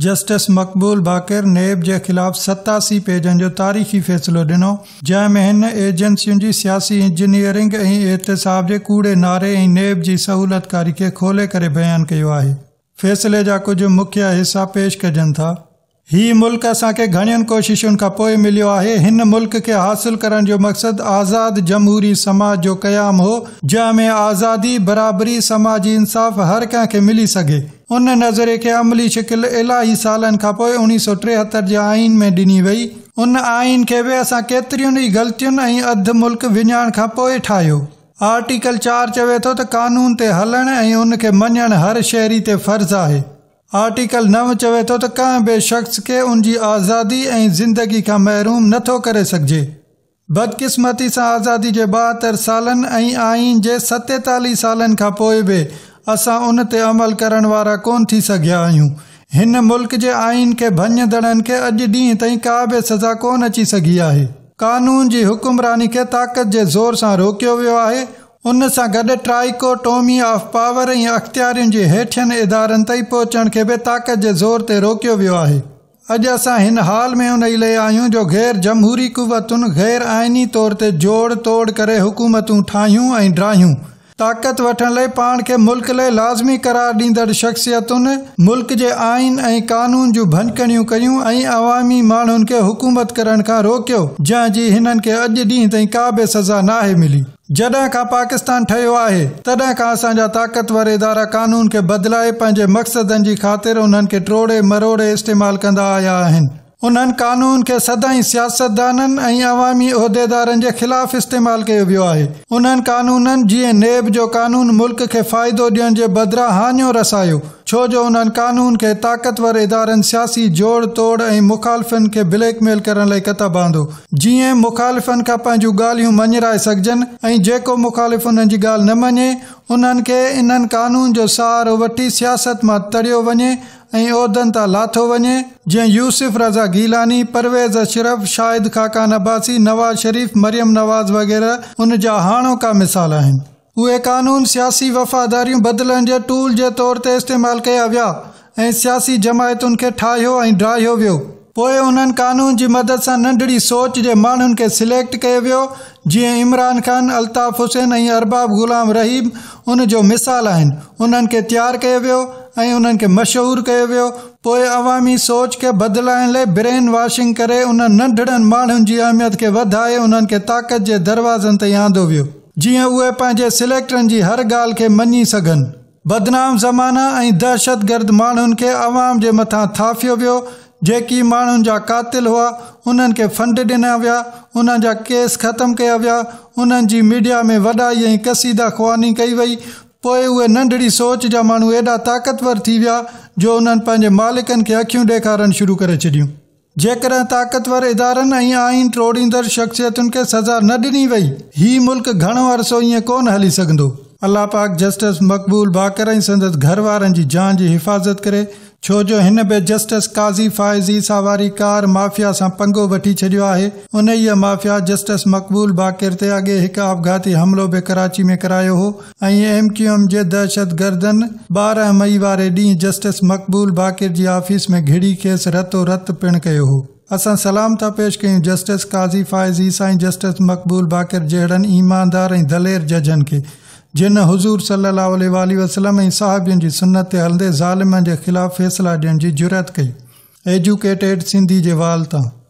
justice मकबूल बाकिर नेब के ख़िलाफ़ सतासी पेजन जो तारीख़ी फ़ैसलो दिनो जैमें इन एजेंसियों की सियासी इंजीनियरिंग एहतसाब के कूड़े नारे ए नेब की सहूलतकारी के खोले कर बयान किया है फैसले जा कुछ मुख्य हिस्सा पेश कजन था हीउ मुल्क़ के घणियुनि कोशिशों का पोए मिलो है इन मुल्क़ के हासिल करण जो मकसद आज़ाद जमहूरी समाज जो क़याम हो जैमें आज़ादी बराबरी समाजी इंसाफ़ हर कें मिली सके उन नज़रे के अमली शिकिल इलाही सालनि खां पोइ सौ टेहत्तर जे आइन में डिनी वही उन आइन के भी अस केतिरियुनि ही ग़लतियुनि ऐं मुल्क विञाइण खां पोइ आर्टिकल चार चवे तो कानून से हलण ऐं उन खे हर शहरी ते फर्ज आहे आर्टिकल नव चवे तो त भी शख़्स के उनकी आज़ादी ऐं ज़िंदगी का महरूम नथो करे सघिजे बदकिस्मती से आज़ादी के बहत्तर सालनि ऐं आइन जे सतेतालीह सालनि खां असा उन अमल करण वारा कोन थी सघिया आहियूं हिन मुल्क़ जे आइन के भञदड़नि के अज डी ताईं का बि सज़ा कोन अची सघी आहे कानून जी हुकुमरानी खे ताक़त जे ज़ोर से रोकियो वियो आहे उन सां गॾु ट्राइकोटोमी ऑफ पावर या अख़्तियारियुनि जे हेठियनि इदारनि ताईं पहुचण खे ताक़त के ज़ोर से रोकियो वियो आहे अॼु असां हिन हाल में उन इले आहियूं जो गैर जमहूरी कुवतुन गैर आइनी तौर ते जोड़ तोड़ कर हुकूमतूं ठाहियूं ड्राहूँ ताक़त वठण लाइ पाण खे मुल्क लाइ लाज़मी करार ॾींदड़ शख्सियतुनि मुल्क जे आइन ऐं कानून जूं भनकड़ियूं कयूं ऐं अवामी माण्हुनि खे हुकूमत करण खां रोकियो जी हिननि खे अॼु ॾींहुं ताईं का बि सज़ा नाहे मिली जॾहिं खां पाकिस्तान ठहियो आहे तॾहिं खां असांजा ताक़तवर इदारा कानून खे बदिलाए पंहिंजे मक़सदनि जी ख़ातिर उन्हनि खे टोड़े मरोड़े इस्तेमालु कंदा आया आहिनि ઉનન કાનૂન કે સદાઈ સિયાસતદાનન એં આવામી હોદેદારન કે ખિલાફ ઇસ્તેમાલ કે વયો આહે ઉનન કાનૂનન જીએ નેબ જો કાનૂન મુલક કે ફાયદો દિન જે બદરા હાનીઓ રસાયો છો જો ઉનન કાનૂન કે તાકતવર ઇદારેન सियासी જોڑ તોડ એ મુખાલફન કે બ્લેકમેલ કરન લાઈ કતા બાંદો જીએ મુખાલફન કા પંજો ગાલ્યું મનરાય સકજન એ જેકો મુખાલફન નજી ગાલ ન મણે ઉનન કે ઇનન કાનૂન જો સાર વટી સિયાસત માં તળ્યો વણે ऐं उहिदनि तां लाथो वञे जीअं यूसुफ रज़ा गीलानी परवेज़ अशरफ शाहिद खाकान अब्बासी नवाज़ शरीफ़ मरियम नवाज़ वग़ैरह उन जा हाणोका मिसाल आहिनि उहे कानून सियासी वफ़ादारियूं बदिलण जे टूल जे तौर ते इस्तेमालु कया विया ऐं सियासी जमायतुनि खे ठाहियो ऐं ड्राहियो वियो पोइ उन्हनि कानून जी मदद सां नंढड़ी सोच जे माण्हुनि खे सिलेक्ट कयो वियो जीअं इमरान ख़ान अल्ताफ़ हुसैन ऐं अरबाब ग़ुलाम रहीम उन जो मिसाल आहिनि उन्हनि खे तयारु कयो वियो ऐं उन्हनि खे मशहूरु कयो वियो पोइ अवामी सोच खे बदिलाइण लाइ ब्रेन वॉशिंग करे उन नंढड़नि माण्हुनि जी अहमियत खे वधाए उन्हनि खे ताक़त जे दरवाज़नि ते आंदो वियो जीअं उहे पंहिंजे सिलेक्टरनि जी हर ॻाल्हि खे मञी सघनि बदनाम ज़माना ऐं दहशतगर्द माण्हुनि खे अवाम जे मथां थापियो वियो जेकी माण्हुनि जा कातिल हुआ उन्हनि खे फंड ॾिना विया उन्हनि जा केस ख़तमु कया विया उन्हनि जी मीडिया में वॾाई ऐं कसीदा ख़्वानी कई वई પોએ હું નંદડી સોચ જા માનું એડા તાકતવર થીયા જો ઉનન પંજે માલિકન કે આખ્યું દેખારન શુરુ કરે ચડી જી કે તાકતવર ઇદારન આઈ આઈન તોડીંદર ક્ષક્ષતન કે સજા ન દની વઈ હી મુલક ઘણ વરસોય કોન હલી સકદો અલ્લાહ પાક જસ્ટિસ મકબૂલ બાકર સન્દ ઘરવારની જાન જી હિફાઝત કરે छो जो भी जस्टिस काज़ी फायजी सावारी वारी कार माफ़िया से पंगो वी छो है उन माफ़िया जस्टिस मक़बूल बाकिर के अगे एक आपघाती हमलों भी कराची में कराया हो एम क्यू एम के दहशत गर्दन मई वाले डी जस्टिस मक़बूल बाकिर की ऑफिस में घिड़ी खेस रतो रत पिण किया हो अस सलाम था पेश क्यों जस्टिस काज़ी फायजी साईं जस्टिस मक़बूल बाकिर जड़न ईमानदार दलेर जजन के जिन हज़ूर सलाह वसलम ऐं साहिबनि जी सुनत हलंदे ज़ालिमनि जे ख़िलाफ़ु फ़ैसिला ॾियण जी जुरत कई एजुकेटेड सिंधी जे वाल तां